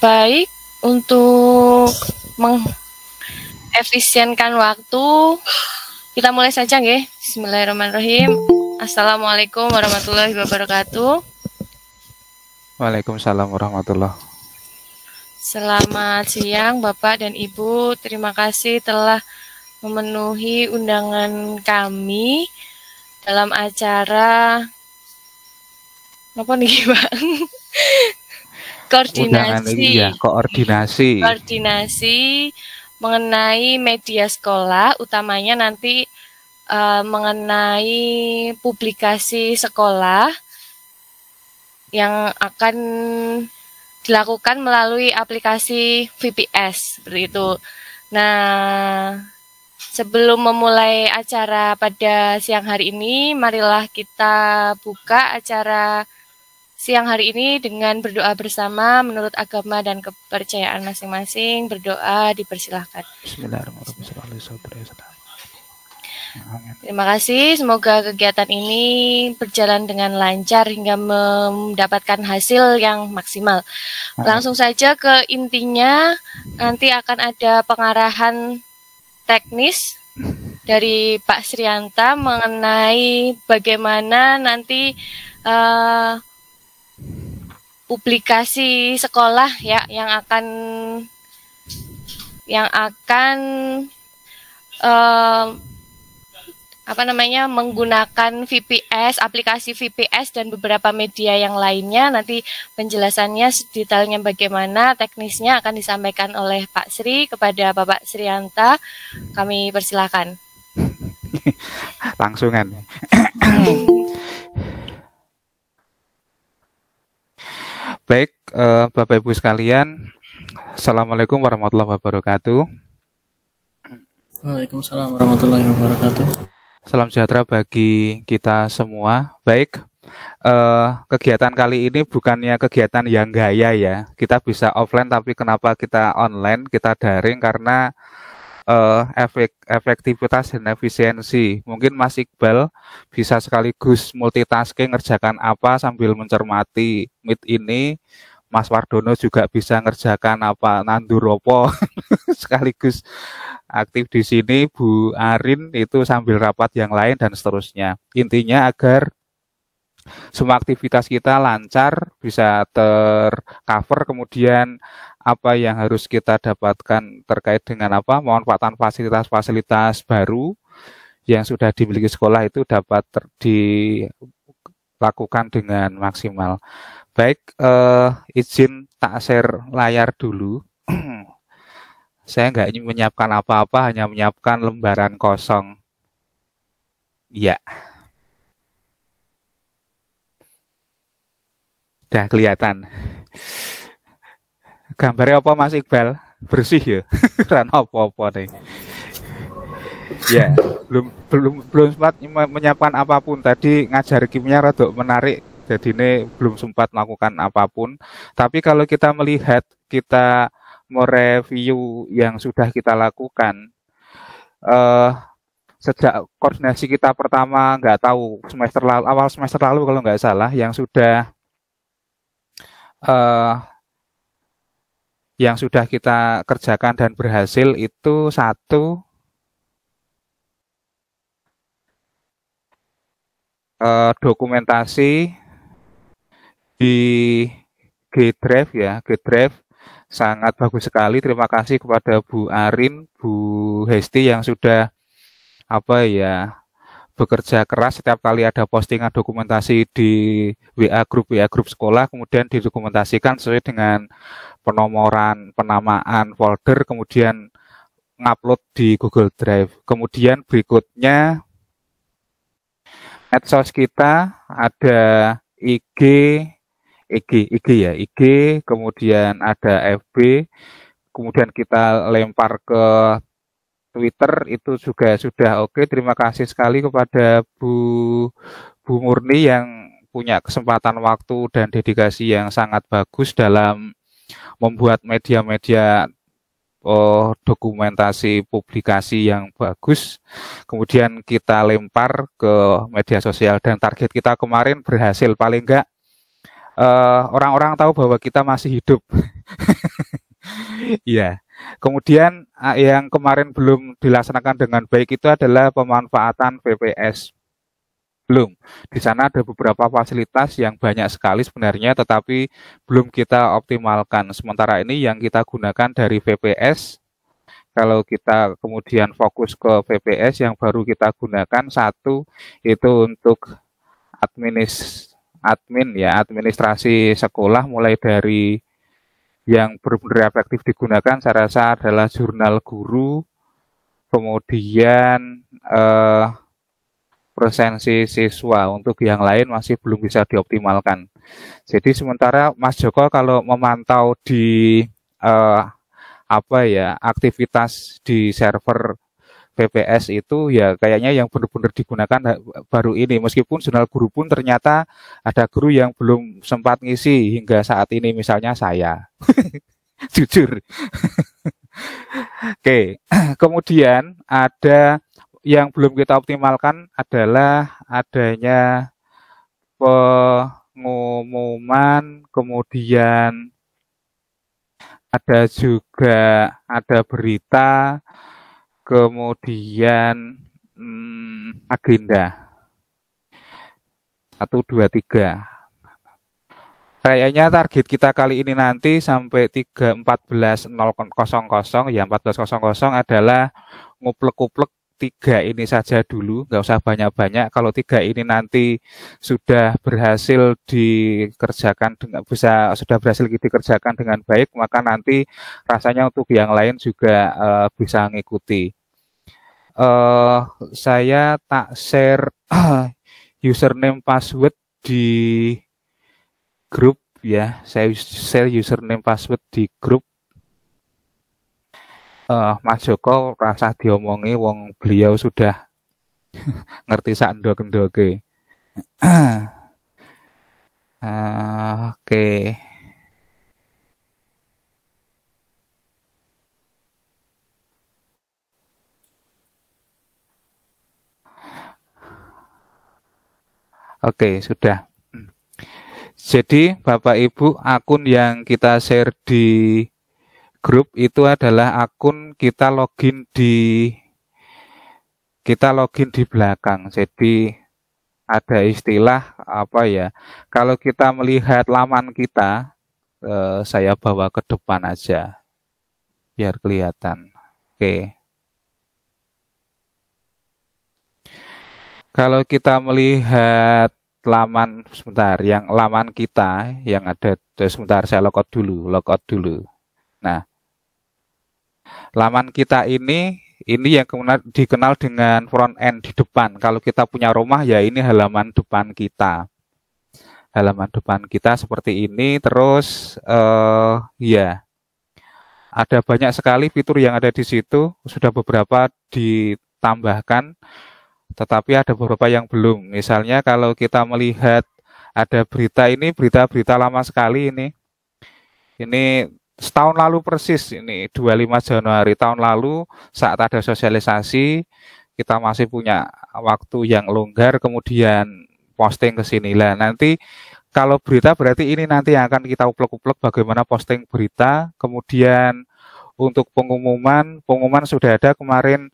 baik untuk mengefisienkan waktu. Kita mulai saja nggih. Bismillahirrahmanirrahim. Assalamualaikum warahmatullahi wabarakatuh. Waalaikumsalam warahmatullah. Selamat siang Bapak dan Ibu. Terima kasih telah memenuhi undangan kami dalam acara apa nih Pak? koordinasi iya, koordinasi koordinasi mengenai media sekolah utamanya nanti uh, mengenai publikasi sekolah yang akan dilakukan melalui aplikasi VPS seperti itu. Nah, sebelum memulai acara pada siang hari ini, marilah kita buka acara siang hari ini dengan berdoa bersama menurut agama dan kepercayaan masing-masing. Berdoa dipersilahkan. Bismillahirrahmanirrahim. Terima kasih. Semoga kegiatan ini berjalan dengan lancar hingga mendapatkan hasil yang maksimal. Langsung saja ke intinya. Nanti akan ada pengarahan teknis dari Pak Srianta mengenai bagaimana nanti uh, publikasi sekolah ya yang akan yang akan um, apa namanya menggunakan VPS, aplikasi VPS dan beberapa media yang lainnya. Nanti penjelasannya detailnya bagaimana, teknisnya akan disampaikan oleh Pak Sri kepada Bapak Srianta. Kami persilahkan. Langsungan. Hmm. Baik, uh, Bapak Ibu sekalian, Assalamualaikum warahmatullahi wabarakatuh. Waalaikumsalam warahmatullahi wabarakatuh. Salam sejahtera bagi kita semua. Baik, uh, kegiatan kali ini bukannya kegiatan yang gaya ya. Kita bisa offline tapi kenapa kita online, kita daring karena Eh, efek efektivitas dan efisiensi. Mungkin Mas Iqbal bisa sekaligus multitasking ngerjakan apa sambil mencermati meet ini. Mas Wardono juga bisa ngerjakan apa nanduropo sekaligus aktif di sini Bu Arin itu sambil rapat yang lain dan seterusnya. Intinya agar semua aktivitas kita lancar bisa tercover kemudian apa yang harus kita dapatkan terkait dengan apa pemanfaatan fasilitas-fasilitas baru yang sudah dimiliki sekolah itu dapat dilakukan dengan maksimal. Baik, eh, izin tak share layar dulu. Saya nggak menyiapkan apa-apa, hanya menyiapkan lembaran kosong. Ya. Sudah kelihatan gambar apa Mas Iqbal? Bersih ya. Ran apa-apa nih. ya, belum belum belum sempat menyiapkan apapun. Tadi ngajar kimia rada menarik. Jadi ini belum sempat melakukan apapun. Tapi kalau kita melihat kita mereview yang sudah kita lakukan eh sejak koordinasi kita pertama nggak tahu semester lalu awal semester lalu kalau nggak salah yang sudah uh, yang sudah kita kerjakan dan berhasil itu satu eh, dokumentasi di G Drive ya G Drive sangat bagus sekali terima kasih kepada Bu Arin Bu Hesti yang sudah apa ya bekerja keras setiap kali ada postingan dokumentasi di WA grup WA grup sekolah kemudian didokumentasikan sesuai dengan penomoran, penamaan folder, kemudian ngupload di Google Drive. Kemudian berikutnya medsos kita ada IG, IG, IG ya, IG, kemudian ada FB, kemudian kita lempar ke Twitter itu juga sudah oke. Terima kasih sekali kepada Bu Bu Murni yang punya kesempatan waktu dan dedikasi yang sangat bagus dalam membuat media-media oh, dokumentasi publikasi yang bagus, kemudian kita lempar ke media sosial dan target kita kemarin berhasil paling enggak eh, orang-orang uh, tahu bahwa kita masih hidup. Iya. yeah. Kemudian eh, yang kemarin belum dilaksanakan dengan baik itu adalah pemanfaatan VPS belum. Di sana ada beberapa fasilitas yang banyak sekali sebenarnya, tetapi belum kita optimalkan. Sementara ini yang kita gunakan dari VPS, kalau kita kemudian fokus ke VPS yang baru kita gunakan satu itu untuk administ admin ya administrasi sekolah mulai dari yang benar-benar efektif digunakan saya rasa adalah jurnal guru kemudian eh, presensi siswa untuk yang lain masih belum bisa dioptimalkan. Jadi sementara Mas Joko kalau memantau di eh, apa ya aktivitas di server PPS itu ya kayaknya yang benar-benar digunakan baru ini meskipun jurnal guru pun ternyata ada guru yang belum sempat ngisi hingga saat ini misalnya saya jujur oke kemudian ada yang belum kita optimalkan adalah adanya pengumuman, kemudian ada juga ada berita, kemudian hmm, agenda. Satu, dua, tiga. Kayaknya target kita kali ini nanti sampai 3.14.00 ya 14.00 adalah nguplek-kuplek tiga ini saja dulu, nggak usah banyak-banyak. Kalau tiga ini nanti sudah berhasil dikerjakan dengan bisa sudah berhasil dikerjakan dengan baik, maka nanti rasanya untuk yang lain juga uh, bisa mengikuti. Uh, eh, saya tak share username password di grup ya, saya share username password di grup uh, Mas Joko rasa diomongi wong beliau sudah ngerti sak ndok Uh, Oke. Okay. Oke, sudah. Hmm. Jadi Bapak Ibu, akun yang kita share di grup itu adalah akun kita login di kita login di belakang. Jadi ada istilah apa ya? Kalau kita melihat laman kita, eh, saya bawa ke depan aja biar kelihatan. Oke. Kalau kita melihat laman sebentar yang laman kita yang ada eh, sebentar saya logout dulu, logout dulu. Laman kita ini ini yang kemudian dikenal dengan front end di depan. Kalau kita punya rumah ya ini halaman depan kita. Halaman depan kita seperti ini terus eh ya. Ada banyak sekali fitur yang ada di situ, sudah beberapa ditambahkan tetapi ada beberapa yang belum. Misalnya kalau kita melihat ada berita ini berita-berita lama sekali ini. Ini setahun lalu persis ini 25 Januari tahun lalu saat ada sosialisasi kita masih punya waktu yang longgar kemudian posting ke sini lah nanti kalau berita berarti ini nanti yang akan kita uplek-uplek bagaimana posting berita kemudian untuk pengumuman pengumuman sudah ada kemarin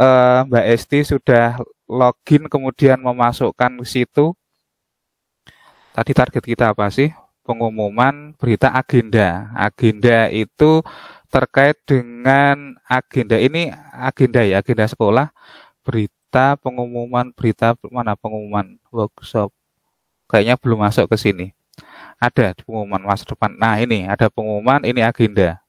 eh, Mbak Esti sudah login kemudian memasukkan ke situ tadi target kita apa sih pengumuman berita agenda. Agenda itu terkait dengan agenda ini agenda ya, agenda sekolah, berita pengumuman berita mana pengumuman workshop. Kayaknya belum masuk ke sini. Ada pengumuman masa depan. Nah, ini ada pengumuman, ini agenda.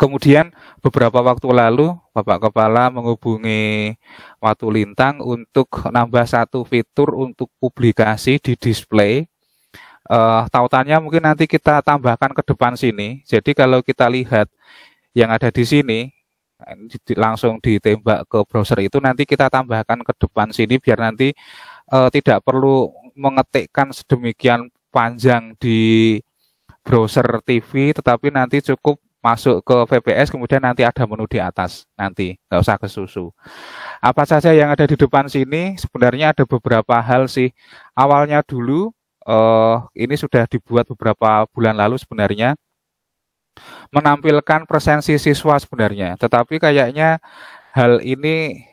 Kemudian beberapa waktu lalu Bapak Kepala menghubungi Watu Lintang untuk nambah satu fitur untuk publikasi di display. Uh, tautannya mungkin nanti kita tambahkan ke depan sini. Jadi kalau kita lihat yang ada di sini eh, langsung ditembak ke browser itu nanti kita tambahkan ke depan sini biar nanti uh, tidak perlu mengetikkan sedemikian panjang di browser TV tetapi nanti cukup masuk ke VPS kemudian nanti ada menu di atas nanti nggak usah ke susu apa saja yang ada di depan sini sebenarnya ada beberapa hal sih awalnya dulu eh, ini sudah dibuat beberapa bulan lalu sebenarnya menampilkan presensi siswa sebenarnya tetapi kayaknya hal ini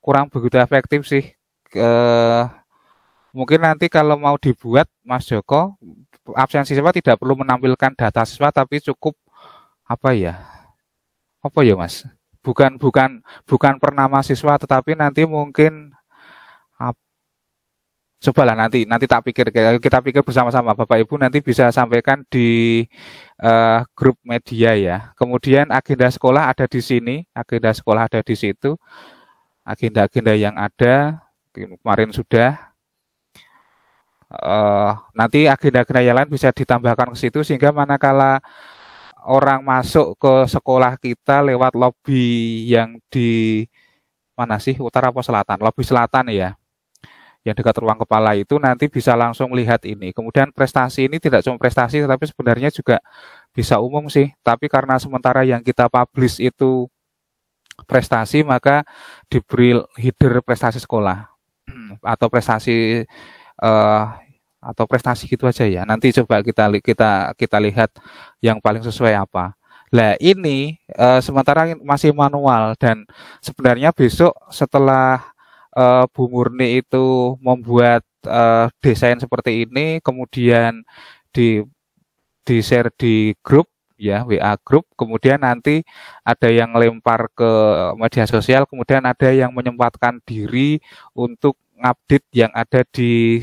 kurang begitu efektif sih eh, mungkin nanti kalau mau dibuat Mas Joko absensi siswa tidak perlu menampilkan data siswa tapi cukup apa ya? Apa ya, Mas? Bukan bukan bukan pernah mahasiswa tetapi nanti mungkin ap, cobalah nanti nanti tak pikir kita pikir bersama-sama Bapak Ibu nanti bisa sampaikan di uh, grup media ya. Kemudian agenda sekolah ada di sini, agenda sekolah ada di situ. Agenda-agenda yang ada kemarin sudah uh, nanti agenda-agenda yang lain bisa ditambahkan ke situ sehingga manakala orang masuk ke sekolah kita lewat lobi yang di mana sih utara atau selatan Lobi selatan ya yang dekat ruang kepala itu nanti bisa langsung lihat ini. Kemudian prestasi ini tidak cuma prestasi tetapi sebenarnya juga bisa umum sih. Tapi karena sementara yang kita publish itu prestasi maka diberi header prestasi sekolah atau prestasi uh, atau prestasi gitu aja ya. Nanti coba kita kita kita lihat yang paling sesuai apa. Nah ini e, sementara masih manual dan sebenarnya besok setelah e, Bu Murni itu membuat e, desain seperti ini kemudian di di share di grup ya WA grup kemudian nanti ada yang lempar ke media sosial kemudian ada yang menyempatkan diri untuk update yang ada di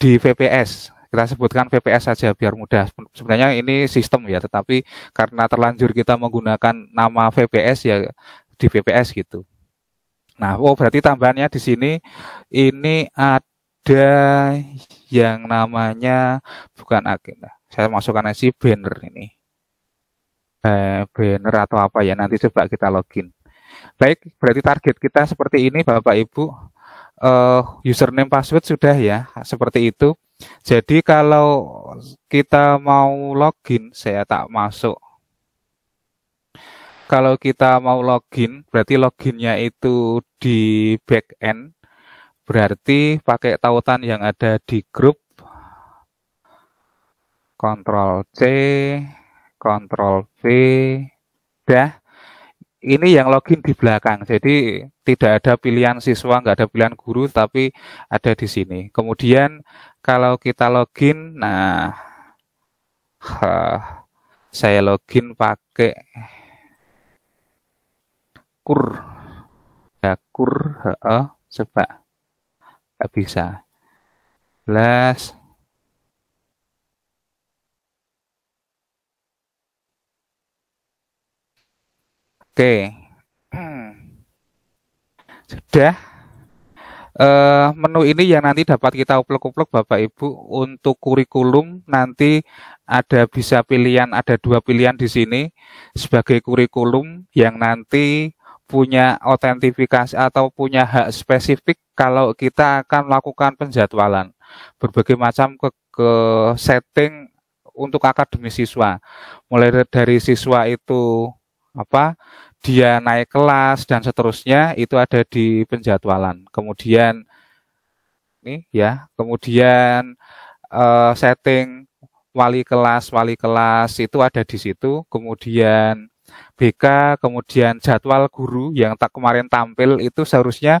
di VPS kita sebutkan VPS saja biar mudah. Sebenarnya ini sistem ya, tetapi karena terlanjur kita menggunakan nama VPS ya di VPS gitu. Nah, oh berarti tambahannya di sini ini ada yang namanya bukan agenda. Saya masukkan si banner ini. Eh, banner atau apa ya nanti coba kita login. Baik, berarti target kita seperti ini Bapak Ibu uh, username password sudah ya seperti itu. Jadi kalau kita mau login, saya tak masuk. Kalau kita mau login, berarti loginnya itu di backend. Berarti pakai tautan yang ada di grup. Ctrl C, Ctrl V, dah ini yang login di belakang. Jadi tidak ada pilihan siswa, nggak ada pilihan guru, tapi ada di sini. Kemudian kalau kita login, nah saya login pakai kur, ya kur, oh sebab nggak bisa. Last Oke. Hmm. Sudah uh, menu ini yang nanti dapat kita upload-upload Bapak Ibu untuk kurikulum nanti ada bisa pilihan ada dua pilihan di sini sebagai kurikulum yang nanti punya otentifikasi atau punya hak spesifik kalau kita akan melakukan penjadwalan berbagai macam ke, ke setting untuk akademi siswa mulai dari siswa itu apa dia naik kelas dan seterusnya itu ada di penjadwalan. Kemudian nih ya, kemudian uh, setting wali kelas, wali kelas itu ada di situ. Kemudian BK, kemudian jadwal guru yang tak kemarin tampil itu seharusnya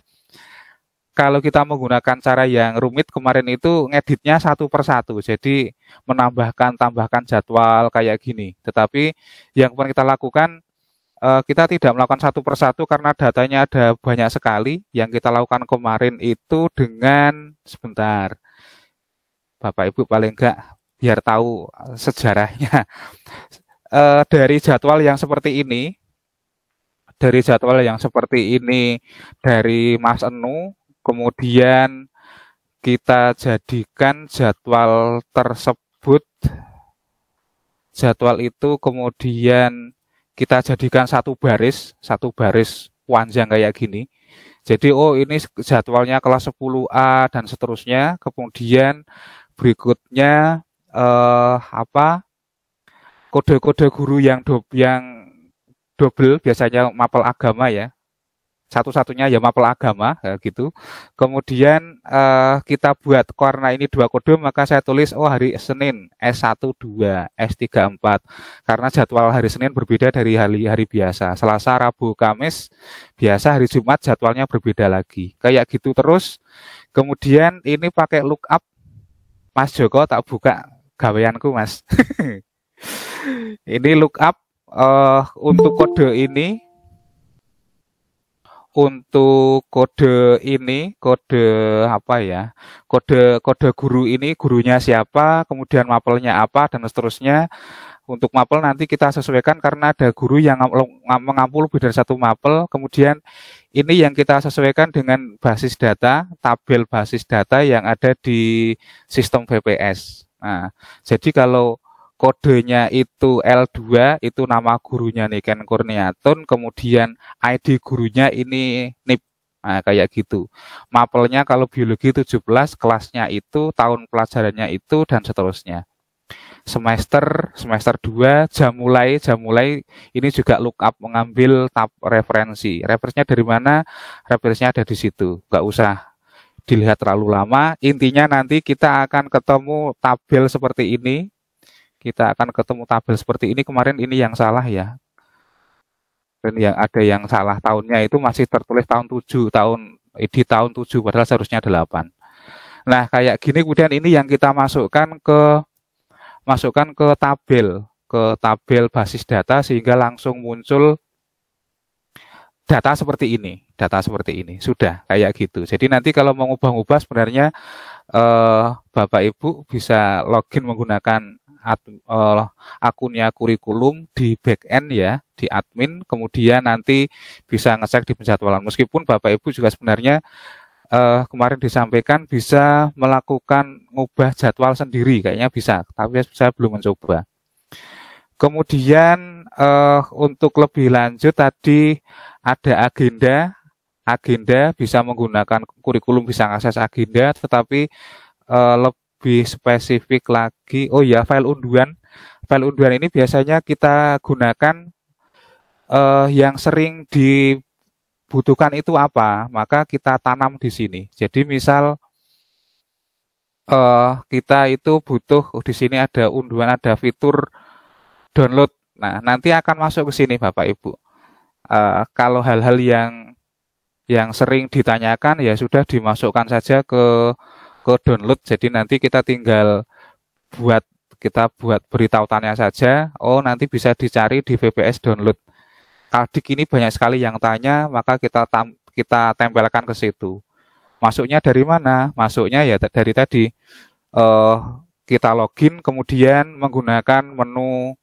kalau kita menggunakan cara yang rumit kemarin itu ngeditnya satu persatu jadi menambahkan tambahkan jadwal kayak gini tetapi yang pernah kita lakukan Eh, kita tidak melakukan satu persatu karena datanya ada banyak sekali. Yang kita lakukan kemarin itu dengan sebentar. Bapak Ibu paling enggak biar tahu eh, sejarahnya. E, dari jadwal yang seperti ini, dari jadwal yang seperti ini dari Mas Enu, kemudian kita jadikan jadwal tersebut jadwal itu kemudian kita jadikan satu baris, satu baris panjang kayak gini. Jadi oh ini jadwalnya kelas 10A dan seterusnya. Kemudian berikutnya eh, apa? kode-kode guru yang do, yang double biasanya mapel agama ya satu-satunya ya mapel agama ya gitu. Kemudian eh, kita buat karena ini dua kode maka saya tulis oh hari Senin S12, S34 karena jadwal hari Senin berbeda dari hari hari biasa. Selasa, Rabu, Kamis biasa hari Jumat jadwalnya berbeda lagi. Kayak gitu terus. Kemudian ini pakai lookup Mas Joko tak buka gaweanku Mas. ini lookup eh, untuk kode ini untuk kode ini, kode apa ya? Kode kode guru ini gurunya siapa, kemudian mapelnya apa dan seterusnya. Untuk mapel nanti kita sesuaikan karena ada guru yang mengampu lebih dari satu mapel. Kemudian ini yang kita sesuaikan dengan basis data, tabel basis data yang ada di sistem VPS. Nah, jadi kalau kodenya itu L2 itu nama gurunya Niken Kurniatun kemudian ID gurunya ini NIP nah, kayak gitu mapelnya kalau biologi 17 kelasnya itu tahun pelajarannya itu dan seterusnya semester semester 2 jam mulai jam mulai ini juga look up mengambil tab referensi referensinya dari mana referensinya ada di situ nggak usah dilihat terlalu lama. Intinya nanti kita akan ketemu tabel seperti ini kita akan ketemu tabel seperti ini kemarin ini yang salah ya dan yang ada yang salah tahunnya itu masih tertulis tahun 7 tahun di tahun 7 padahal seharusnya 8 nah kayak gini kemudian ini yang kita masukkan ke masukkan ke tabel ke tabel basis data sehingga langsung muncul data seperti ini, data seperti ini sudah kayak gitu. Jadi nanti kalau mau ubah-ubah sebenarnya eh, Bapak Ibu bisa login menggunakan Eh, akunnya kurikulum di back end ya, di admin, kemudian nanti bisa ngecek di penjadwalan. Meskipun Bapak Ibu juga sebenarnya uh, kemarin disampaikan bisa melakukan ngubah jadwal sendiri, kayaknya bisa, tapi saya belum mencoba. Kemudian uh, untuk lebih lanjut tadi ada agenda, agenda bisa menggunakan kurikulum bisa akses agenda, tetapi lebih spesifik lagi. Oh ya, file unduhan File unduhan ini biasanya kita gunakan eh, yang sering dibutuhkan itu apa, maka kita tanam di sini. Jadi misal eh, kita itu butuh oh, di sini ada unduhan ada fitur download. Nah, nanti akan masuk ke sini Bapak Ibu. Eh, kalau hal-hal yang yang sering ditanyakan ya sudah dimasukkan saja ke ke download jadi nanti kita tinggal buat kita buat beritautannya tautannya saja oh nanti bisa dicari di VPS download Kaldik ini banyak sekali yang tanya maka kita tam, kita tempelkan ke situ masuknya dari mana masuknya ya dari tadi uh, kita login kemudian menggunakan menu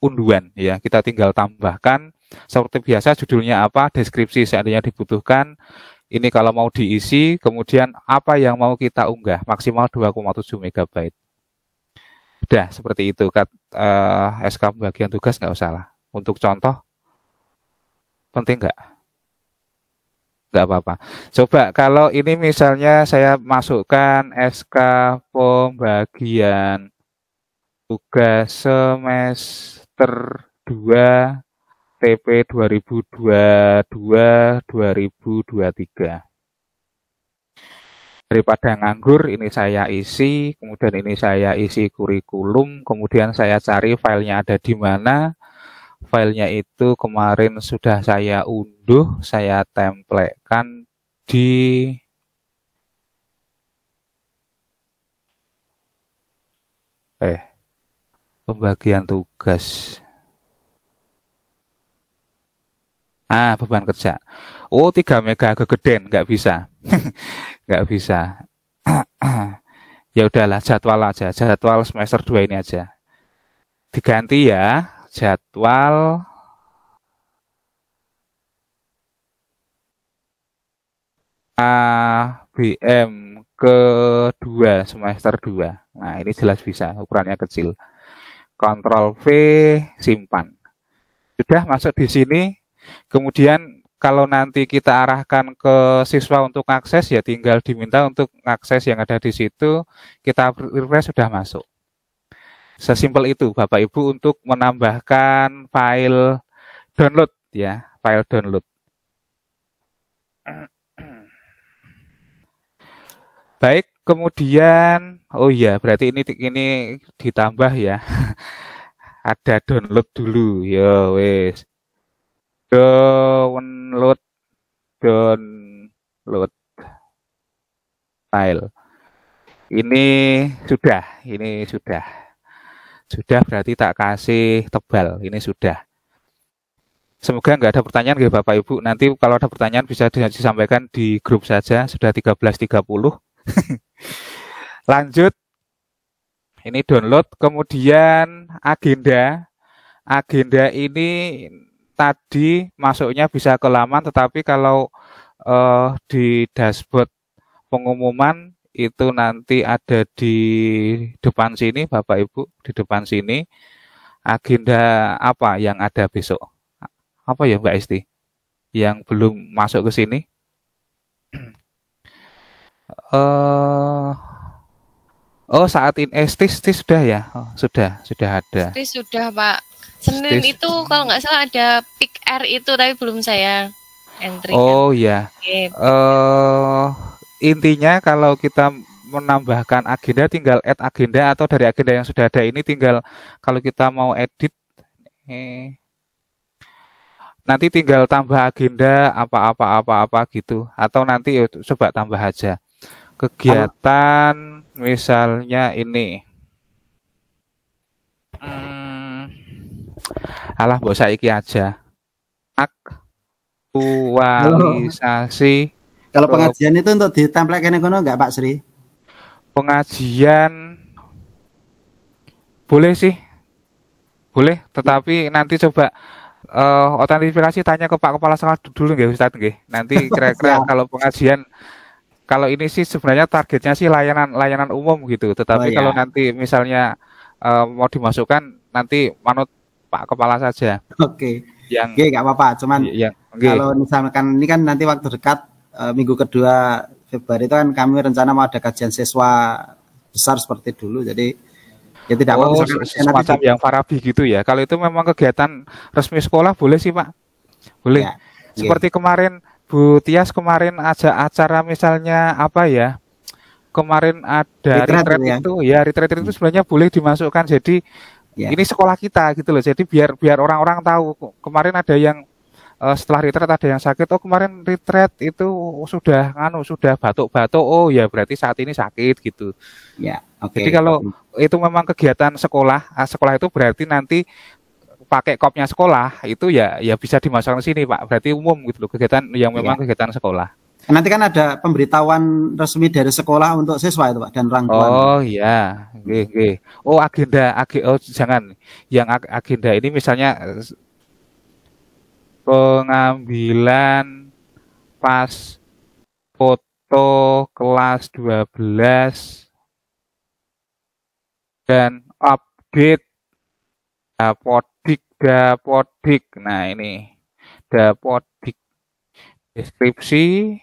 unduan ya kita tinggal tambahkan seperti biasa judulnya apa deskripsi seandainya dibutuhkan ini kalau mau diisi, kemudian apa yang mau kita unggah maksimal 2,7 MB. Udah seperti itu kat uh, eh, SK pembagian tugas nggak usah lah. Untuk contoh penting nggak? Nggak apa-apa. Coba kalau ini misalnya saya masukkan SK pembagian tugas semester 2 KTP 2022 2023 daripada nganggur ini saya isi kemudian ini saya isi kurikulum kemudian saya cari filenya ada di mana filenya itu kemarin sudah saya unduh saya templekan di eh pembagian tugas Ah, beban kerja. Oh, 3 mega kegeden, nggak bisa. nggak bisa. ya udahlah, jadwal aja. Jadwal semester 2 ini aja. Diganti ya, jadwal ABM kedua semester 2. Nah, ini jelas bisa, ukurannya kecil. Ctrl V, simpan. Sudah masuk di sini, Kemudian kalau nanti kita arahkan ke siswa untuk akses ya tinggal diminta untuk akses yang ada di situ kita refresh sudah masuk. Sesimpel itu Bapak Ibu untuk menambahkan file download ya, file download. Baik, kemudian oh iya berarti ini ini ditambah ya. ada download dulu. Yo wes download download file ini sudah ini sudah sudah berarti tak kasih tebal ini sudah semoga enggak ada pertanyaan ya Bapak Ibu nanti kalau ada pertanyaan bisa disampaikan di grup saja sudah 13.30 lanjut ini download kemudian agenda agenda ini tadi masuknya bisa ke laman tetapi kalau uh, di dashboard pengumuman itu nanti ada di depan sini Bapak Ibu di depan sini agenda apa yang ada besok apa ya Mbak Esti yang belum masuk ke sini uh, oh saat ini Esti, eh, sudah ya oh, sudah sudah ada Isti sudah Pak Senin Stis. itu kalau nggak salah ada pick R itu tapi belum saya entry. Kan. Oh iya. Okay. Uh, eh, intinya kalau kita menambahkan agenda tinggal add agenda atau dari agenda yang sudah ada ini tinggal kalau kita mau edit eh, nanti tinggal tambah agenda apa-apa apa-apa gitu atau nanti ya coba tambah aja kegiatan misalnya ini alah mbok saiki aja aktualisasi kalau pengajian itu untuk ditemplekkan kono enggak Pak Sri pengajian boleh sih boleh tetapi nanti coba uh, eh, otentifikasi tanya ke Pak Kepala Sekolah dulu nggih Ustaz nggih nanti kira-kira ya. kalau pengajian kalau ini sih sebenarnya targetnya sih layanan layanan umum gitu tetapi oh, iya. kalau ya. nanti misalnya uh, mau dimasukkan nanti manut Pak Kepala saja. Oke. Okay. Yang Oke, okay, apa-apa. Cuman iya, ya, okay. kalau misalkan ini kan nanti waktu dekat uh, minggu kedua Februari itu kan kami rencana mau ada kajian siswa besar seperti dulu. Jadi ya tidak oh, apa semacam yang Farabi gitu ya. Kalau itu memang kegiatan resmi sekolah boleh sih Pak. Boleh. Ya, seperti iya. kemarin Bu Tias kemarin aja acara misalnya apa ya? Kemarin ada retreat, retret ya? itu ya retreat itu sebenarnya boleh dimasukkan. Jadi yeah. ini sekolah kita gitu loh jadi biar biar orang-orang tahu kemarin ada yang uh, setelah retret ada yang sakit oh kemarin retret itu sudah nganu sudah batuk-batuk oh ya berarti saat ini sakit gitu ya yeah. okay. jadi kalau itu memang kegiatan sekolah eh, sekolah itu berarti nanti pakai kopnya sekolah itu ya ya bisa dimasukkan di sini pak berarti umum gitu loh kegiatan yang memang yeah. kegiatan sekolah Nanti kan ada pemberitahuan resmi dari sekolah untuk siswa itu Pak dan orang tua. Oh iya, oke okay, Oh agenda, ag oh jangan yang ag agenda ini misalnya pengambilan pas foto kelas 12 dan update dapodik dapodik. Nah ini dapodik deskripsi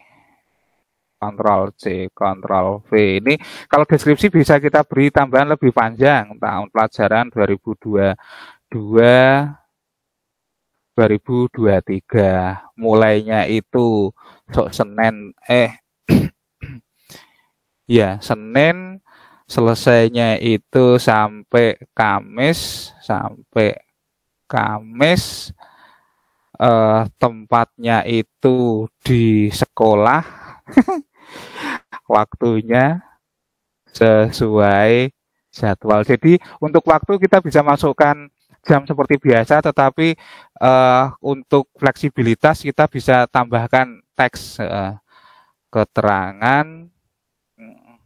kontrol C, kontrol V. Ini kalau deskripsi bisa kita beri tambahan lebih panjang tahun pelajaran 2022 2023. Mulainya itu sok Senin eh ya Senin selesainya itu sampai Kamis sampai Kamis eh, tempatnya itu di sekolah waktunya sesuai jadwal. Jadi untuk waktu kita bisa masukkan jam seperti biasa, tetapi uh, untuk fleksibilitas kita bisa tambahkan teks uh, keterangan mm,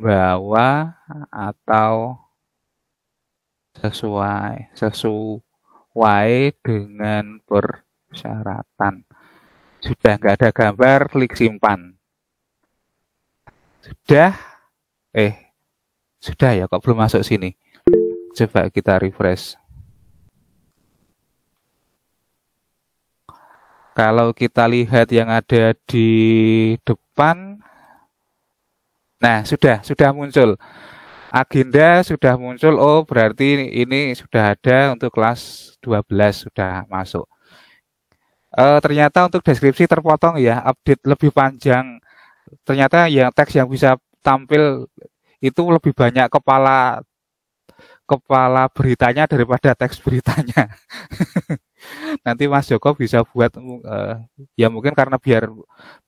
membawa atau sesuai sesuai dengan persyaratan. Sudah nggak ada gambar, klik simpan. Sudah, eh, sudah ya kok belum masuk sini. Coba kita refresh. Kalau kita lihat yang ada di depan, nah sudah, sudah muncul agenda sudah muncul oh berarti ini sudah ada untuk kelas 12 sudah masuk uh, ternyata untuk deskripsi terpotong ya update lebih panjang ternyata yang teks yang bisa tampil itu lebih banyak kepala kepala beritanya daripada teks beritanya nanti Mas Joko bisa buat uh, ya mungkin karena biar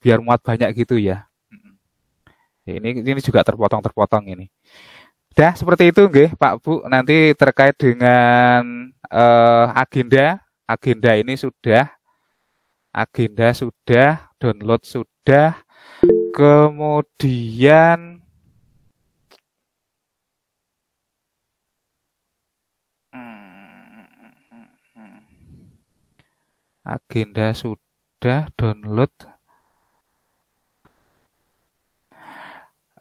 biar muat banyak gitu ya ini ini juga terpotong terpotong ini Dah seperti itu nggih Pak Bu nanti terkait dengan uh, agenda agenda ini sudah agenda sudah, download sudah, kemudian agenda sudah download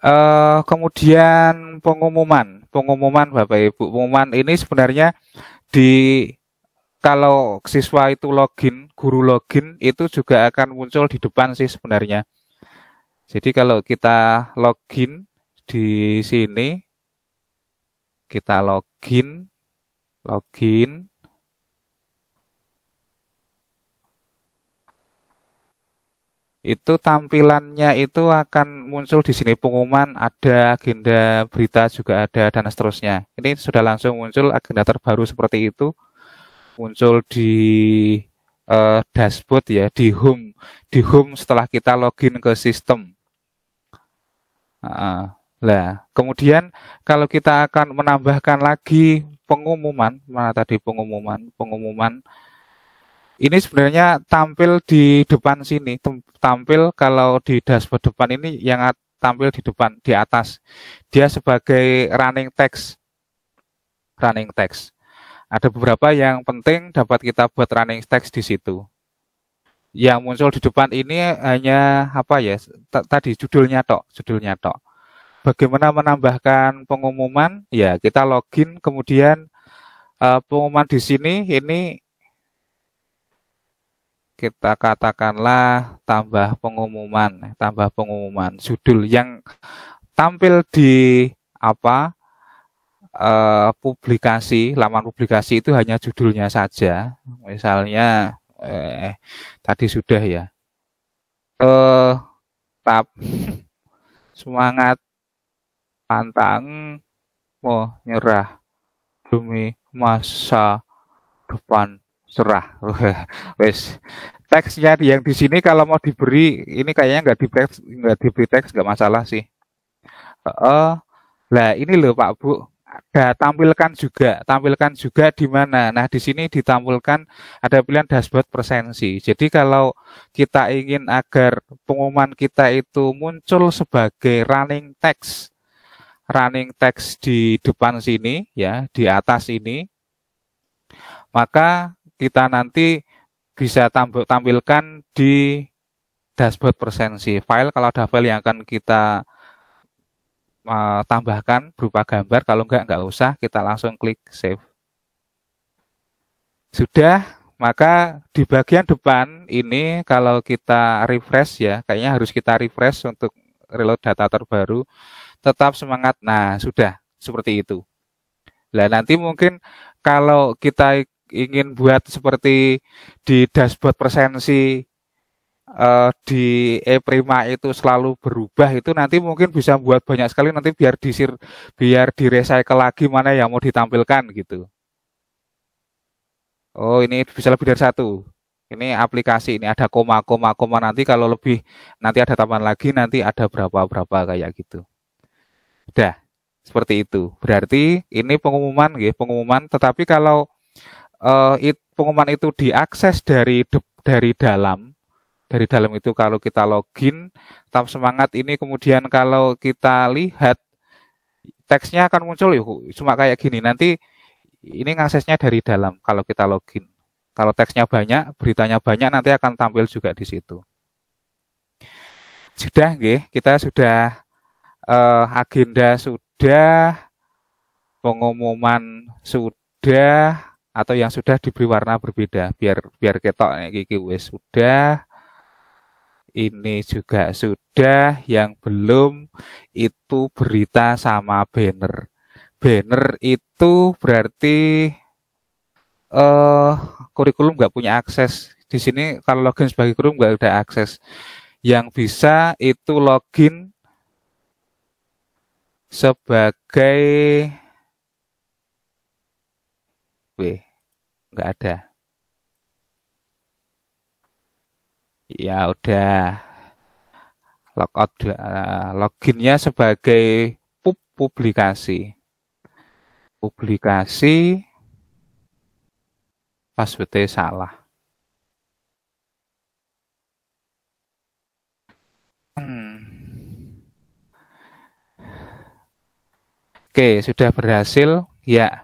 Uh, kemudian pengumuman, pengumuman Bapak Ibu, pengumuman ini sebenarnya di kalau siswa itu login, guru login itu juga akan muncul di depan sih sebenarnya. Jadi kalau kita login di sini, kita login, login, itu tampilannya itu akan muncul di sini pengumuman ada agenda berita juga ada dan seterusnya ini sudah langsung muncul agenda terbaru seperti itu muncul di uh, dashboard ya di home di home setelah kita login ke sistem uh, kemudian kalau kita akan menambahkan lagi pengumuman mana tadi pengumuman pengumuman ini sebenarnya tampil di depan sini tampil kalau di dashboard depan ini yang tampil di depan di atas dia sebagai running text running text ada beberapa yang penting dapat kita buat running text di situ. Yang muncul di depan ini hanya apa ya? Tadi judulnya tok, judulnya tok. Bagaimana menambahkan pengumuman? Ya, kita login kemudian uh, pengumuman di sini ini kita katakanlah tambah pengumuman, eh, tambah pengumuman judul yang tampil di apa eh, publikasi, laman publikasi itu hanya judulnya saja. Misalnya eh, tadi sudah ya. Eh, tap semangat pantang mau nyerah demi masa depan serah wes teksnya yang di sini kalau mau diberi ini kayaknya nggak di teks nggak diberi teks nggak masalah sih uh, lah ini loh pak bu ada nah, tampilkan juga, tampilkan juga di mana. Nah, di sini ditampilkan ada pilihan dashboard persensi. Jadi kalau kita ingin agar pengumuman kita itu muncul sebagai running text, running text di depan sini ya, di atas ini, maka kita nanti bisa tampilkan di dashboard persensi file kalau ada file yang akan kita Eh, tambahkan berupa gambar. Kalau enggak, enggak usah. Kita langsung klik save. Sudah, maka di bagian depan ini kalau kita refresh ya, kayaknya harus kita refresh untuk reload data terbaru. Tetap semangat. Nah, sudah seperti itu. Nah, nanti mungkin kalau kita ingin buat seperti di dashboard presensi uh, di e-prima itu selalu berubah itu nanti mungkin bisa buat banyak sekali nanti biar disir biar direcycle lagi mana yang mau ditampilkan gitu. Oh ini bisa lebih dari satu. Ini aplikasi ini ada koma koma koma nanti kalau lebih nanti ada tambahan lagi nanti ada berapa berapa kayak gitu. Dah seperti itu. Berarti ini pengumuman ya pengumuman. Tetapi kalau uh, it, pengumuman itu diakses dari de, dari dalam dari dalam itu kalau kita login tetap semangat ini kemudian kalau kita lihat teksnya akan muncul yuk cuma kayak gini nanti ini aksesnya dari dalam kalau kita login kalau teksnya banyak beritanya banyak nanti akan tampil juga di situ sudah nggih kita sudah eh, agenda sudah pengumuman sudah atau yang sudah diberi warna berbeda biar biar ketok Gigi wis sudah ini juga sudah, yang belum itu berita sama banner. Banner itu berarti uh, kurikulum nggak punya akses. Di sini kalau login sebagai kurikulum nggak ada akses. Yang bisa itu login sebagai W nggak ada ya udah logout uh, eh, loginnya sebagai pub publikasi publikasi passwordnya salah hmm. oke sudah berhasil ya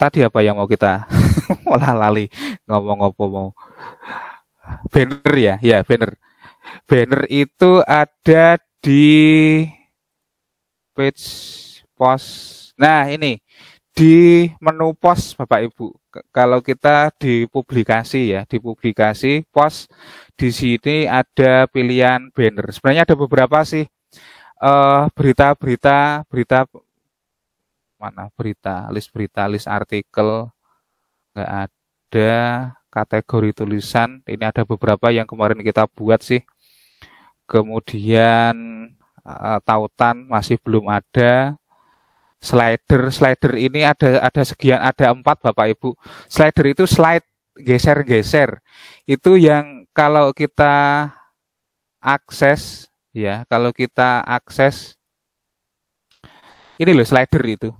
tadi apa yang mau kita malah lali ngomong apa mau banner ya ya banner banner itu ada di page post nah ini di menu post Bapak Ibu kalau kita di publikasi ya, di publikasi post di sini ada pilihan banner. Sebenarnya ada beberapa sih uh, berita, berita, berita mana berita, list berita, list artikel, juga ada kategori tulisan. Ini ada beberapa yang kemarin kita buat sih. Kemudian eh, tautan masih belum ada. Slider, slider ini ada ada sekian ada empat bapak ibu. Slider itu slide geser-geser. Itu yang kalau kita akses ya, kalau kita akses ini loh slider itu.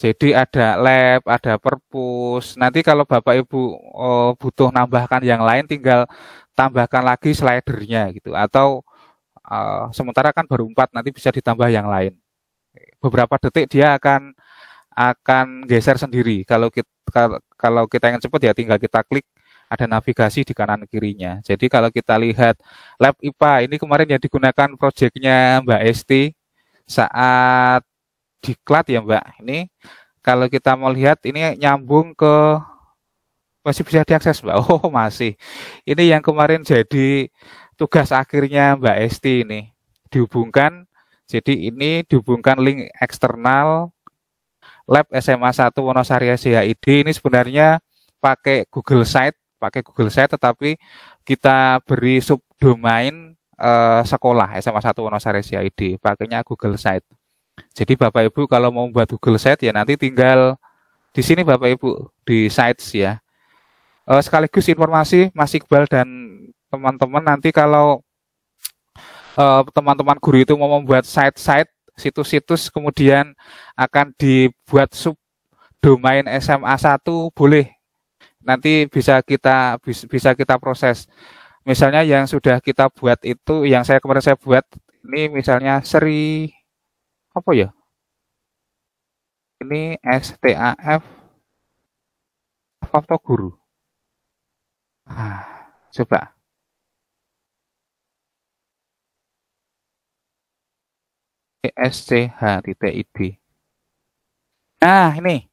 Jadi ada lab, ada perpus. Nanti kalau Bapak Ibu oh, butuh nambahkan yang lain tinggal tambahkan lagi slidernya gitu atau uh, sementara kan baru empat nanti bisa ditambah yang lain. Beberapa detik dia akan akan geser sendiri. Kalau kita kalau kita ingin cepat ya tinggal kita klik ada navigasi di kanan kirinya. Jadi kalau kita lihat lab IPA ini kemarin yang digunakan proyeknya Mbak Esti saat diklat ya Mbak. Ini kalau kita mau lihat ini nyambung ke masih bisa diakses Mbak. Oh, masih. Ini yang kemarin jadi tugas akhirnya Mbak Esti ini dihubungkan jadi ini dihubungkan link eksternal lab SMA 1 Wonosari SHID ini sebenarnya pakai Google Site, pakai Google Site tetapi kita beri subdomain eh, sekolah SMA 1 Wonosari SHID, pakainya Google Site. Jadi Bapak Ibu kalau mau buat Google Site ya nanti tinggal di sini Bapak Ibu di sites ya. E, sekaligus informasi Mas Iqbal dan teman-teman nanti kalau eh, teman-teman guru itu mau membuat site-site situs-situs kemudian akan dibuat sub domain SMA 1 boleh nanti bisa kita bisa kita proses. Misalnya yang sudah kita buat itu yang saya kemarin saya buat ini misalnya seri apa ya? Ini STAF Fafto Guru. Ah, coba. E SCH.id. Nah, ini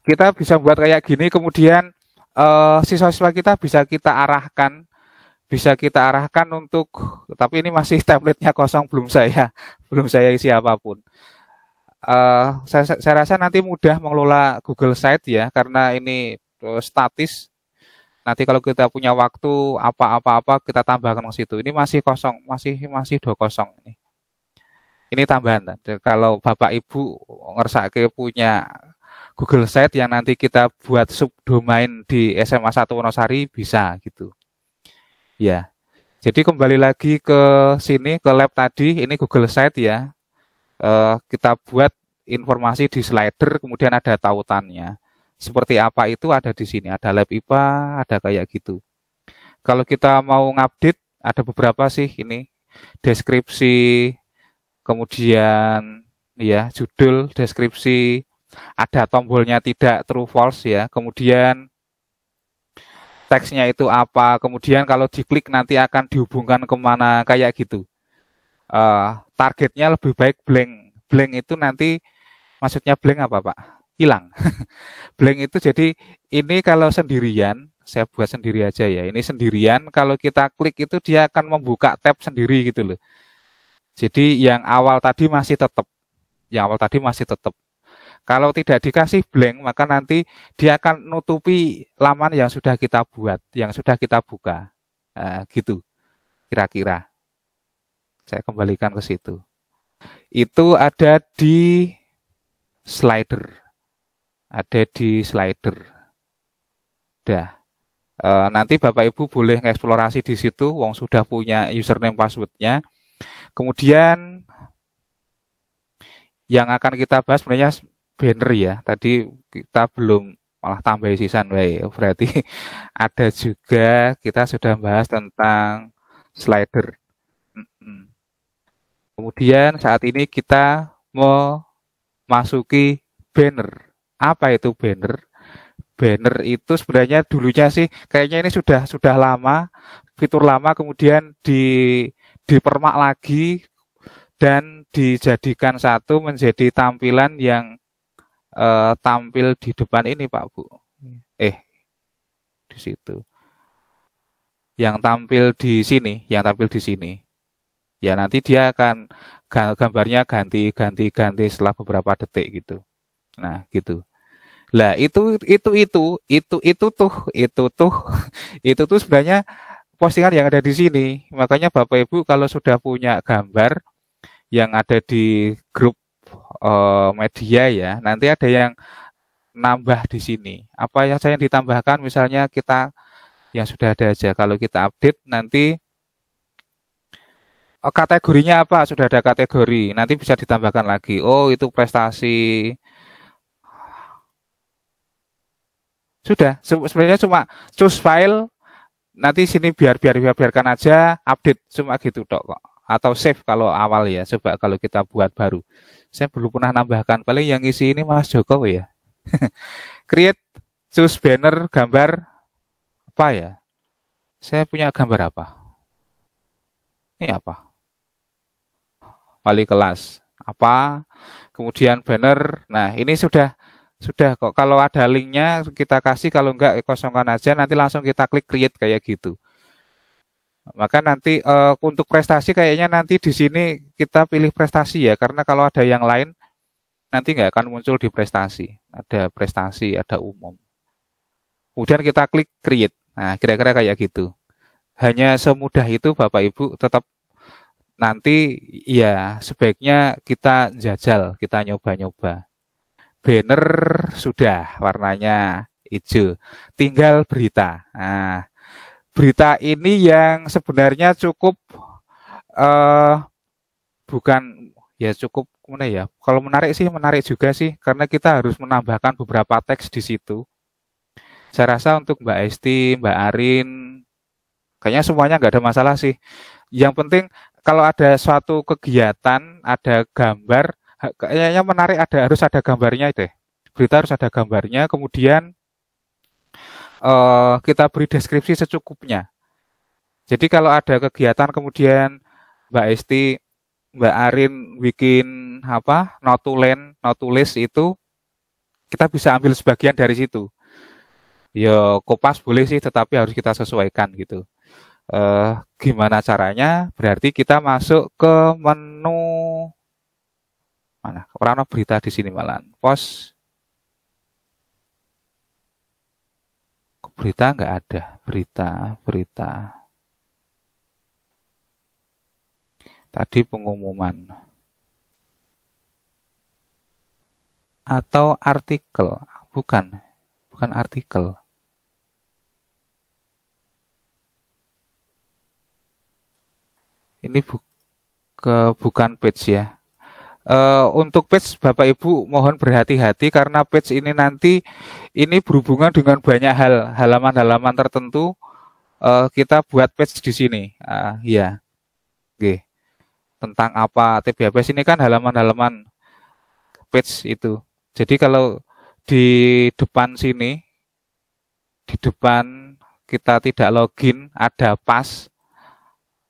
kita bisa buat kayak gini kemudian uh, eh, siswa -siswa kita bisa kita arahkan bisa kita arahkan untuk tapi ini masih tabletnya kosong belum saya belum saya isi apapun. Uh, saya, saya rasa nanti mudah mengelola Google Site ya karena ini uh, statis. Nanti kalau kita punya waktu apa-apa-apa kita tambahkan ke situ. Ini masih kosong, masih masih do kosong ini. Ini tambahan. Jadi kalau Bapak Ibu ngersake punya Google Site yang nanti kita buat subdomain di SMA 1 Wonosari bisa gitu. Ya. Jadi kembali lagi ke sini ke lab tadi, ini Google Site ya. Eh, kita buat informasi di slider, kemudian ada tautannya. Seperti apa itu ada di sini, ada lab IPA, ada kayak gitu. Kalau kita mau ngupdate, ada beberapa sih ini deskripsi, kemudian ya judul, deskripsi, ada tombolnya tidak true false ya, kemudian teksnya itu apa, kemudian kalau diklik nanti akan dihubungkan kemana kayak gitu. Uh, targetnya lebih baik blank. Blank itu nanti maksudnya blank apa pak? Hilang. blank itu jadi ini kalau sendirian, saya buat sendiri aja ya. Ini sendirian kalau kita klik itu dia akan membuka tab sendiri gitu loh. Jadi yang awal tadi masih tetap, yang awal tadi masih tetap. Kalau tidak dikasih blank, maka nanti dia akan nutupi laman yang sudah kita buat, yang sudah kita buka. Eh, gitu, kira-kira. Saya kembalikan ke situ. Itu ada di slider. Ada di slider. Dah. E, nanti Bapak Ibu boleh mengeksplorasi di situ, wong sudah punya username passwordnya. Kemudian yang akan kita bahas sebenarnya banner ya. Tadi kita belum malah tambah season way. Berarti ada juga kita sudah bahas tentang slider. Kemudian saat ini kita mau masuki banner. Apa itu banner? Banner itu sebenarnya dulunya sih kayaknya ini sudah sudah lama, fitur lama kemudian di dipermak lagi dan dijadikan satu menjadi tampilan yang uh, tampil di depan ini Pak Bu. Iya. Eh, di situ. Yang tampil di sini, yang tampil di sini. Ya nanti dia akan gambarnya ganti ganti ganti setelah beberapa detik gitu. Nah, gitu. Lah itu itu itu itu itu tuh itu tuh itu tuh sebenarnya postingan yang ada di sini. Makanya Bapak Ibu kalau sudah punya gambar yang ada di grup uh, media ya. Nanti ada yang nambah di sini. Apa yang saya ditambahkan misalnya kita yang sudah ada aja. Kalau kita update nanti oh, kategorinya apa? Sudah ada kategori. Nanti bisa ditambahkan lagi. Oh, itu prestasi. Sudah, sebenarnya cuma choose file nanti sini biar biar biarkan aja update cuma gitu dok kok atau save kalau awal ya coba kalau kita buat baru saya belum pernah nambahkan paling yang isi ini Mas Joko ya create choose banner gambar apa ya saya punya gambar apa ini apa wali kelas apa kemudian banner nah ini sudah sudah kok kalau ada linknya kita kasih kalau enggak kosongkan aja nanti langsung kita klik create kayak gitu maka nanti uh, untuk prestasi kayaknya nanti di sini kita pilih prestasi ya, karena kalau ada yang lain nanti nggak akan muncul di prestasi. Ada prestasi, ada umum. Kemudian kita klik create. Nah, kira-kira kayak gitu. Hanya semudah itu Bapak Ibu tetap nanti ya sebaiknya kita jajal, kita nyoba-nyoba. Banner sudah warnanya hijau, tinggal berita. Nah, berita ini yang sebenarnya cukup uh, bukan ya cukup mana ya kalau menarik sih menarik juga sih karena kita harus menambahkan beberapa teks di situ saya rasa untuk Mbak Esti Mbak Arin kayaknya semuanya nggak ada masalah sih yang penting kalau ada suatu kegiatan ada gambar kayaknya menarik ada harus ada gambarnya deh berita harus ada gambarnya kemudian Eh, kita beri deskripsi secukupnya. Jadi kalau ada kegiatan kemudian Mbak Esti, Mbak Arin bikin apa notulen, notulis itu kita bisa ambil sebagian dari situ. Ya kopas boleh sih, tetapi harus kita sesuaikan gitu. Eh gimana caranya? Berarti kita masuk ke menu mana? Orang berita di sini malam. Pos berita nggak ada berita berita tadi pengumuman atau artikel bukan bukan artikel ini bu ke, bukan page ya Uh, untuk page Bapak Ibu mohon berhati-hati karena page ini nanti ini berhubungan dengan banyak hal halaman-halaman tertentu uh, kita buat page di sini uh, ya Oke. tentang apa TBHPS ini kan halaman-halaman page itu jadi kalau di depan sini di depan kita tidak login ada pas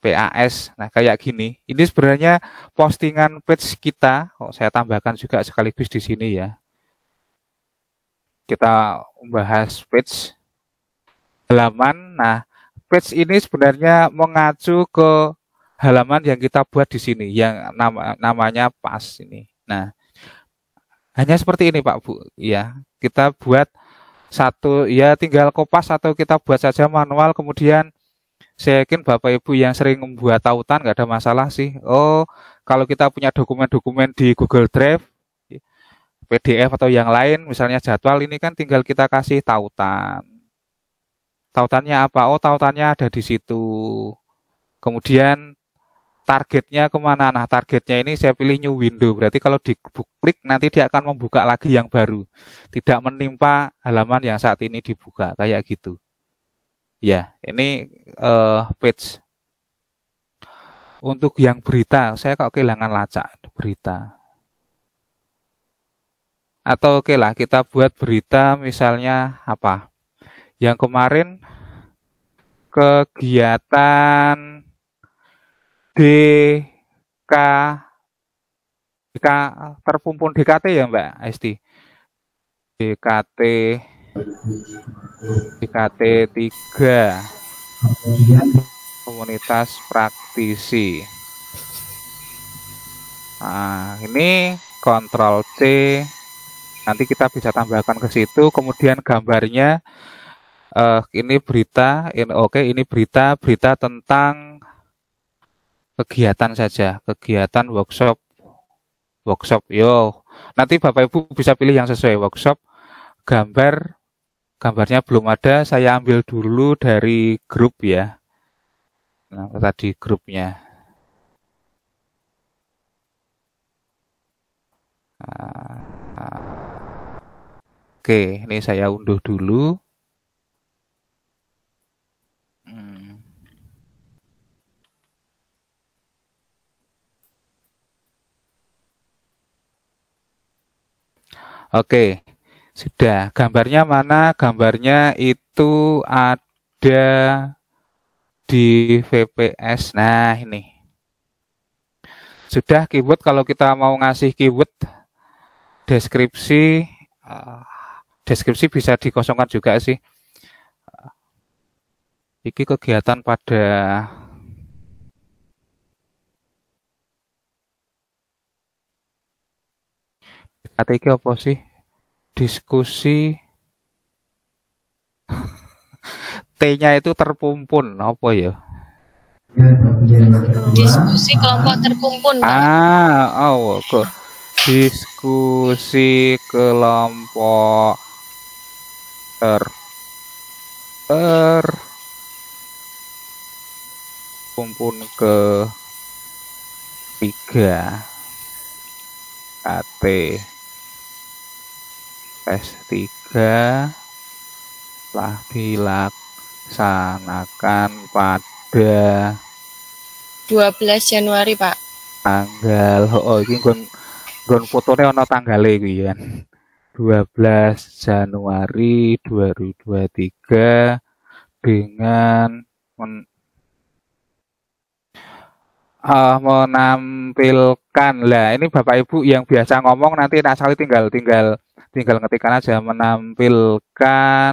PAS. Nah, kayak gini. Ini sebenarnya postingan page kita. Oh, saya tambahkan juga sekaligus di sini ya. Kita membahas page halaman. Nah, page ini sebenarnya mengacu ke halaman yang kita buat di sini yang nama, namanya pas ini. Nah, hanya seperti ini Pak Bu ya. Kita buat satu ya tinggal kopas atau kita buat saja manual kemudian saya yakin Bapak Ibu yang sering membuat tautan nggak ada masalah sih. Oh, kalau kita punya dokumen-dokumen di Google Drive, PDF atau yang lain, misalnya jadwal ini kan tinggal kita kasih tautan. Tautannya apa? Oh, tautannya ada di situ. Kemudian targetnya kemana? Nah, targetnya ini saya pilih new window. Berarti kalau di klik nanti dia akan membuka lagi yang baru. Tidak menimpa halaman yang saat ini dibuka. Kayak gitu. Ya, ini uh, eh, page. Untuk yang berita, saya kok kehilangan lacak berita. Atau oke okay lah, kita buat berita misalnya apa? Yang kemarin kegiatan DK DK terpumpun DKT ya Mbak Esti DKT PKT 3 komunitas praktisi nah ini kontrol C nanti kita bisa tambahkan ke situ kemudian gambarnya eh, ini berita ini oke okay, ini berita berita tentang kegiatan saja kegiatan workshop workshop yo nanti bapak ibu bisa pilih yang sesuai workshop gambar gambarnya belum ada, saya ambil dulu dari grup ya. Nah, tadi grupnya. Oke, ini saya unduh dulu. Hmm. Oke, okay. Sudah, gambarnya mana? Gambarnya itu ada di VPS. Nah, ini. Sudah keyword kalau kita mau ngasih keyword deskripsi eh, deskripsi bisa dikosongkan juga sih. Eh, Iki kegiatan pada KTG apa sih? diskusi T-nya itu terpumpun apa ya? Diskusi kelompok terpumpun. Ah, oh, kok diskusi kelompok ter ter kumpul ke tiga KT S3 telah dilaksanakan pada 12 Januari, Pak. Tanggal oh, ini gun, gun fotonya ono tanggal tanggale ya 12 Januari 2023 dengan men, uh, menampilkan lah ini Bapak Ibu yang biasa ngomong nanti Nasali tinggal tinggal tinggal ngetikkan aja menampilkan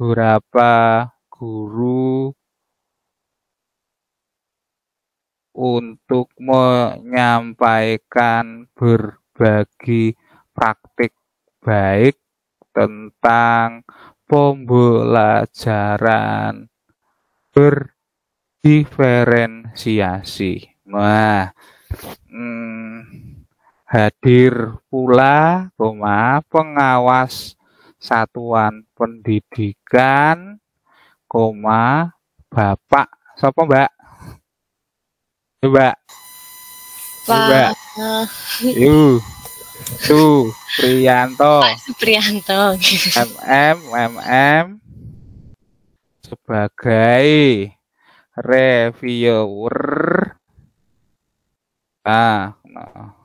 berapa guru untuk menyampaikan berbagi praktik baik tentang pembelajaran berdiferensiasi. Nah, hmm, hadir pula, koma, pengawas satuan pendidikan, koma, bapak. Siapa mbak? Mbak. Mbak. Yu. Su Prianto. Prianto. MM, MM sebagai reviewer. Ah, nah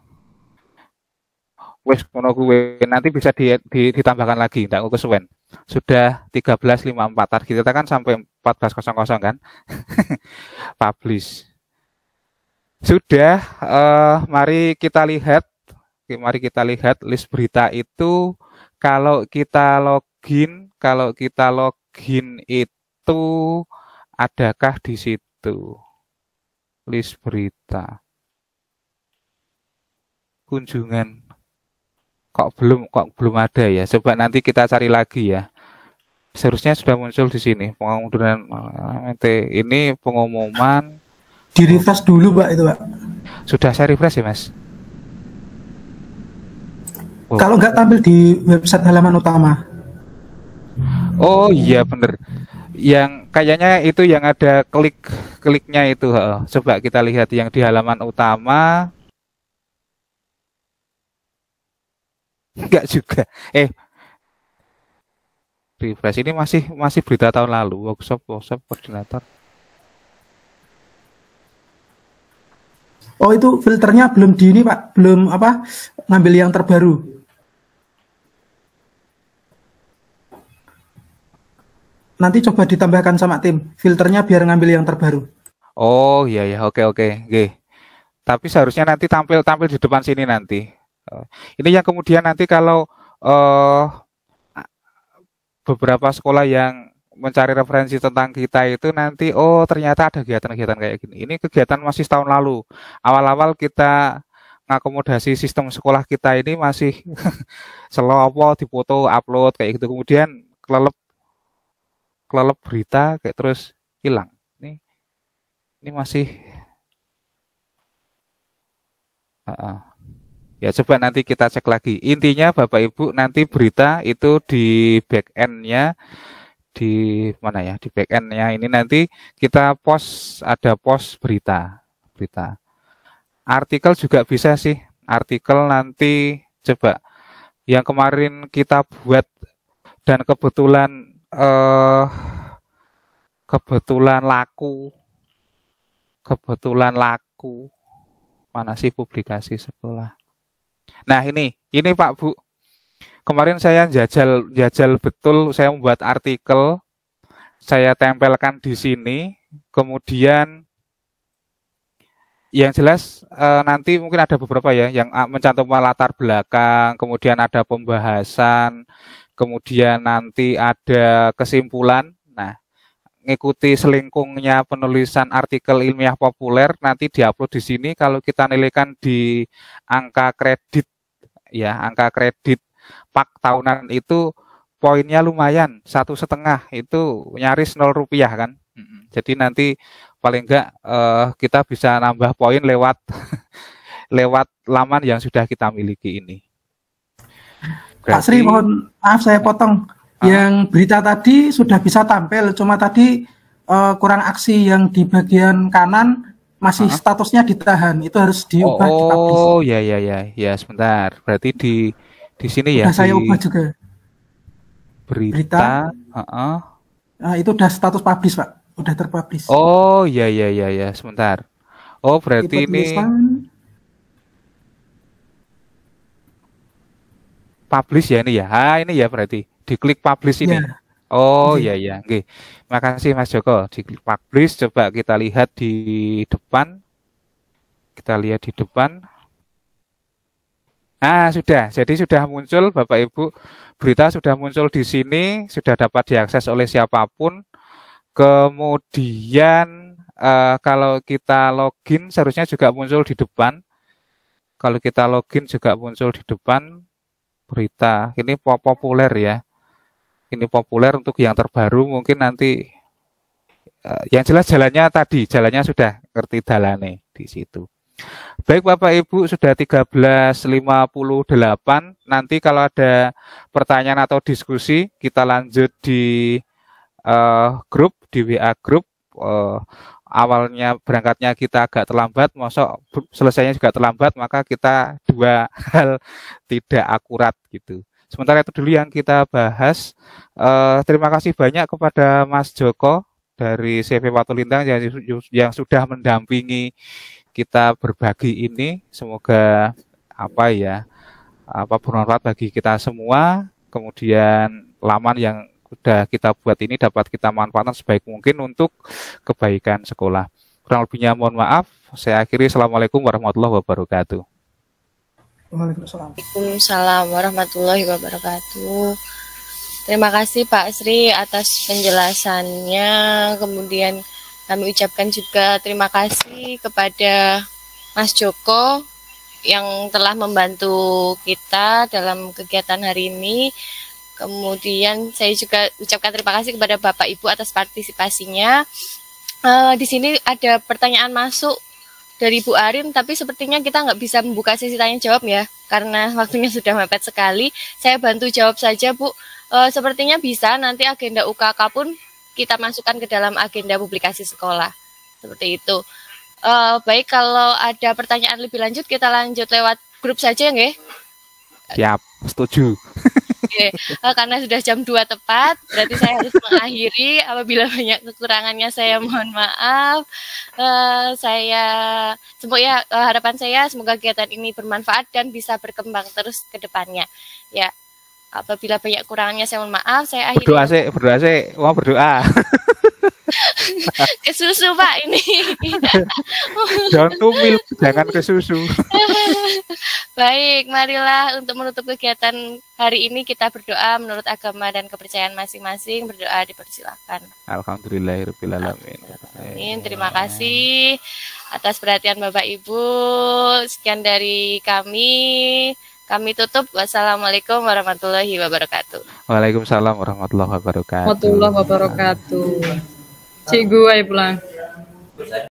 wes kono gue nanti bisa di, di, ditambahkan lagi tak kesuwen sudah 13.54 target kita kan sampai 14.00 kan publish sudah eh, mari kita lihat mari kita lihat list berita itu kalau kita login kalau kita login itu adakah di situ list berita kunjungan kok belum kok belum ada ya coba nanti kita cari lagi ya seharusnya sudah muncul di sini pengumuman ini pengumuman di refresh dulu pak itu pak sudah saya refresh ya mas oh. kalau nggak tampil di website halaman utama oh iya bener yang kayaknya itu yang ada klik kliknya itu coba kita lihat yang di halaman utama Enggak juga. Eh, refresh ini masih masih berita tahun lalu workshop workshop koordinator. Oh itu filternya belum di ini pak, belum apa ngambil yang terbaru. Nanti coba ditambahkan sama tim filternya biar ngambil yang terbaru. Oh iya ya oke oke g. Tapi seharusnya nanti tampil tampil di depan sini nanti Oh. Ini yang kemudian nanti kalau eh, beberapa sekolah yang mencari referensi tentang kita itu nanti oh ternyata ada kegiatan-kegiatan kayak gini. Ini kegiatan masih tahun lalu. Awal-awal kita mengakomodasi sistem sekolah kita ini masih apa dipoto upload kayak gitu. Kemudian kelelep kelelep berita kayak terus hilang. Ini ini masih uh -uh. Ya coba nanti kita cek lagi. Intinya Bapak Ibu nanti berita itu di back end-nya di mana ya di back end-nya ini nanti kita post ada post berita berita artikel juga bisa sih artikel nanti coba yang kemarin kita buat dan kebetulan eh, kebetulan laku kebetulan laku mana sih publikasi sebelah Nah ini, ini Pak Bu, kemarin saya jajal, jajal betul, saya membuat artikel, saya tempelkan di sini, kemudian yang jelas eh, nanti mungkin ada beberapa ya yang ah, mencantumkan latar belakang, kemudian ada pembahasan, kemudian nanti ada kesimpulan ngikuti selingkungnya penulisan artikel ilmiah populer nanti diupload di sini kalau kita nilaikan di angka kredit ya angka kredit pak tahunan itu poinnya lumayan satu setengah itu nyaris nol rupiah kan jadi nanti paling enggak eh, kita bisa nambah poin lewat lewat laman yang sudah kita miliki ini Berarti, Pak Sri mohon maaf saya potong Ah. Yang berita tadi sudah bisa tampil, cuma tadi uh, kurang aksi yang di bagian kanan masih ah. statusnya ditahan. Itu harus diubah. Oh, oh ya ya ya ya sebentar. Berarti di di sini ya, sudah ya. saya di... ubah juga. Berita. berita uh -uh. Uh, itu udah status publish pak, udah terpublish. Oh ya ya ya ya sebentar. Oh berarti ini. publish ya ini ya. Ha, ini ya berarti. Diklik publish ini. Ya. Oh iya iya. Oke. Ya, ya. Makasih Mas Joko. Diklik publish coba kita lihat di depan. Kita lihat di depan. Ah, sudah. Jadi sudah muncul Bapak Ibu, berita sudah muncul di sini, sudah dapat diakses oleh siapapun. Kemudian eh, kalau kita login seharusnya juga muncul di depan. Kalau kita login juga muncul di depan berita. Ini populer ya. Ini populer untuk yang terbaru mungkin nanti uh, yang jelas jalannya tadi, jalannya sudah ngerti dalane di situ. Baik Bapak Ibu sudah 13.58 nanti kalau ada pertanyaan atau diskusi kita lanjut di uh, grup di WA grup uh, eh, awalnya berangkatnya kita agak terlambat, mosok selesainya juga terlambat, maka kita dua hal tidak akurat gitu. Sementara itu dulu yang kita bahas. Eh, terima kasih banyak kepada Mas Joko dari CV Lintang yang, yang sudah mendampingi kita berbagi ini. Semoga apa ya apa bermanfaat bagi kita semua. Kemudian laman yang sudah kita buat ini dapat kita manfaatkan sebaik mungkin untuk kebaikan sekolah. Kurang lebihnya mohon maaf. Saya akhiri. Assalamualaikum warahmatullahi wabarakatuh. assalamualaikum Waalaikumsalam warahmatullahi wabarakatuh. Terima kasih Pak Sri atas penjelasannya. Kemudian kami ucapkan juga terima kasih kepada Mas Joko yang telah membantu kita dalam kegiatan hari ini. Kemudian saya juga ucapkan terima kasih kepada Bapak Ibu atas partisipasinya. Uh, di sini ada pertanyaan masuk dari Bu Arin, tapi sepertinya kita nggak bisa membuka sesi tanya jawab ya, karena waktunya sudah mepet sekali. Saya bantu jawab saja, Bu. Uh, sepertinya bisa nanti agenda UKK pun kita masukkan ke dalam agenda publikasi sekolah, seperti itu. Uh, baik, kalau ada pertanyaan lebih lanjut, kita lanjut lewat grup saja, ya? Siap, setuju. Oke, okay. Eh, karena sudah jam 2 tepat, berarti saya harus mengakhiri. Apabila banyak kekurangannya saya mohon maaf. Uh, saya semoga uh, harapan saya semoga kegiatan ini bermanfaat dan bisa berkembang terus ke depannya. Ya, apabila banyak kurangnya saya mohon maaf saya akhirnya berdoa sih berdoa sih wah berdoa ke susu pak ini jangan tumil jangan ke susu baik marilah untuk menutup kegiatan hari ini kita berdoa menurut agama dan kepercayaan masing-masing berdoa dipersilahkan alhamdulillahirobbilalamin amin terima kasih atas perhatian bapak ibu sekian dari kami kami tutup. Wassalamualaikum warahmatullahi wabarakatuh. Waalaikumsalam warahmatullahi wabarakatuh. Warahmatullahi wabarakatuh. Cikgu, ayo ya, pulang.